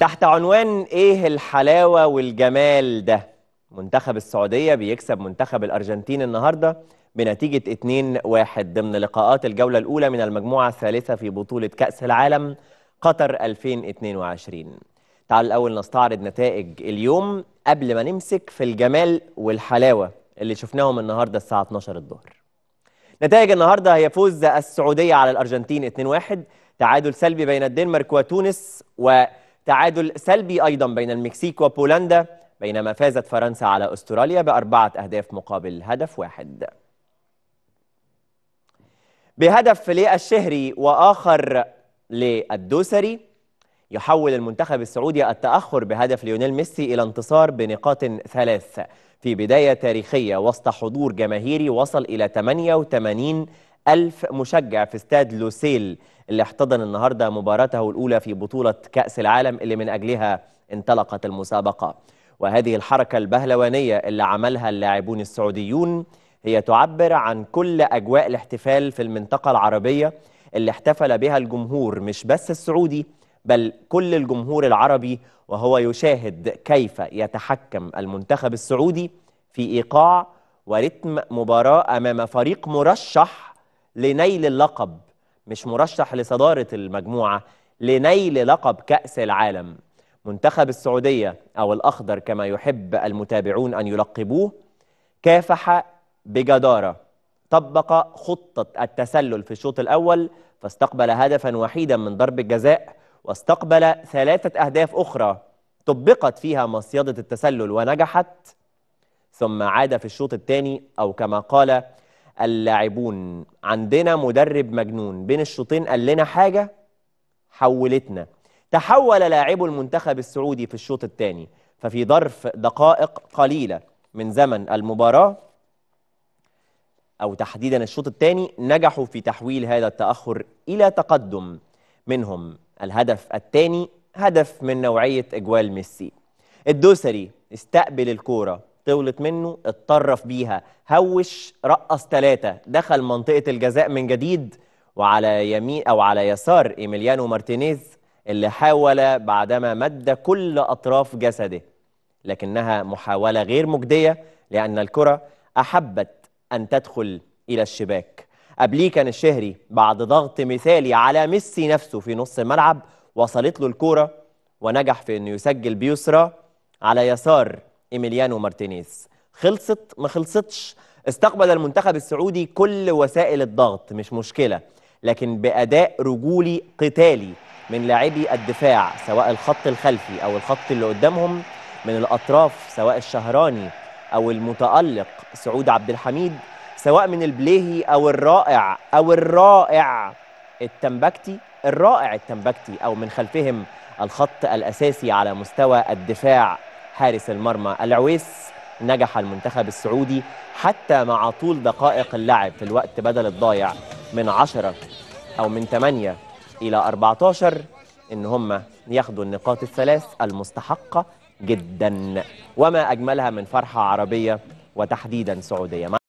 تحت عنوان ايه الحلاوه والجمال ده منتخب السعوديه بيكسب منتخب الارجنتين النهارده بنتيجه 2-1 ضمن لقاءات الجوله الاولى من المجموعه الثالثه في بطوله كاس العالم قطر 2022 تعال الاول نستعرض نتائج اليوم قبل ما نمسك في الجمال والحلاوه اللي شفناهم النهارده الساعه 12 الظهر نتائج النهارده هي فوز السعوديه على الارجنتين 2-1 تعادل سلبي بين الدنمارك وتونس و تعادل سلبي أيضا بين المكسيك وبولندا بينما فازت فرنسا على أستراليا بأربعة أهداف مقابل هدف واحد بهدف للشهري الشهري وآخر للدوسري يحول المنتخب السعودي التأخر بهدف ليونيل ميسي إلى انتصار بنقاط ثلاث في بداية تاريخية وسط حضور جماهيري وصل إلى 88 ألف مشجع في استاد لوسيل اللي احتضن النهاردة مباراته الأولى في بطولة كأس العالم اللي من أجلها انطلقت المسابقة وهذه الحركة البهلوانية اللي عملها اللاعبون السعوديون هي تعبر عن كل أجواء الاحتفال في المنطقة العربية اللي احتفل بها الجمهور مش بس السعودي بل كل الجمهور العربي وهو يشاهد كيف يتحكم المنتخب السعودي في إيقاع ورتم مباراة أمام فريق مرشح لنيل اللقب مش مرشح لصدارة المجموعة لنيل لقب كأس العالم منتخب السعودية أو الأخضر كما يحب المتابعون أن يلقبوه كافح بجدارة طبق خطة التسلل في الشوط الأول فاستقبل هدفا وحيدا من ضرب الجزاء واستقبل ثلاثة أهداف أخرى طبقت فيها مصيدة التسلل ونجحت ثم عاد في الشوط الثاني أو كما قال اللاعبون عندنا مدرب مجنون بين الشوطين قال لنا حاجة حولتنا تحول لاعب المنتخب السعودي في الشوط الثاني ففي ظرف دقائق قليلة من زمن المباراة أو تحديدا الشوط الثاني نجحوا في تحويل هذا التأخر إلى تقدم منهم الهدف الثاني هدف من نوعية إجوال ميسي الدوسري استقبل الكورة طولت منه اتطرف بيها هوش رقص ثلاثة دخل منطقة الجزاء من جديد وعلى يمين أو على يسار إيميليانو مارتينيز اللي حاول بعدما مد كل أطراف جسده لكنها محاولة غير مجدية لأن الكرة أحبت أن تدخل إلى الشباك قبليه كان الشهري بعد ضغط مثالي على ميسي نفسه في نص الملعب وصلت له الكوره ونجح في انه يسجل بيسرى على يسار إيميليانو مارتينيز خلصت ما خلصتش استقبل المنتخب السعودي كل وسائل الضغط مش مشكلة لكن بأداء رجولي قتالي من لاعبي الدفاع سواء الخط الخلفي أو الخط اللي قدامهم من الأطراف سواء الشهراني أو المتألق سعود عبد الحميد سواء من البليهي أو الرائع أو الرائع التنبكتي الرائع التنبكتي أو من خلفهم الخط الأساسي على مستوى الدفاع حارس المرمى العويس نجح المنتخب السعودي حتى مع طول دقائق اللعب في الوقت بدل الضايع من 10 أو من 8 إلى 14 إن هم ياخدوا النقاط الثلاث المستحقة جدا وما أجملها من فرحة عربية وتحديدا سعودية